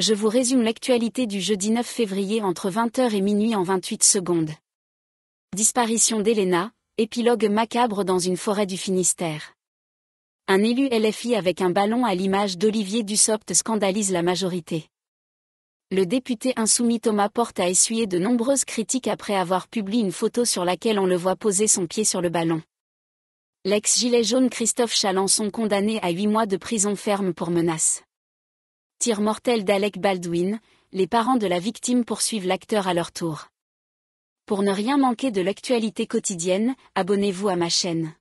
je vous résume l'actualité du jeudi 9 février entre 20h et minuit en 28 secondes. Disparition d'Elena, épilogue macabre dans une forêt du Finistère. Un élu LFI avec un ballon à l'image d'Olivier Dussopt scandalise la majorité. Le député insoumis Thomas Porte a essuyé de nombreuses critiques après avoir publié une photo sur laquelle on le voit poser son pied sur le ballon. L'ex-gilet jaune Christophe sont condamné à 8 mois de prison ferme pour menace mortel d'Alec Baldwin, les parents de la victime poursuivent l'acteur à leur tour. Pour ne rien manquer de l'actualité quotidienne, abonnez-vous à ma chaîne.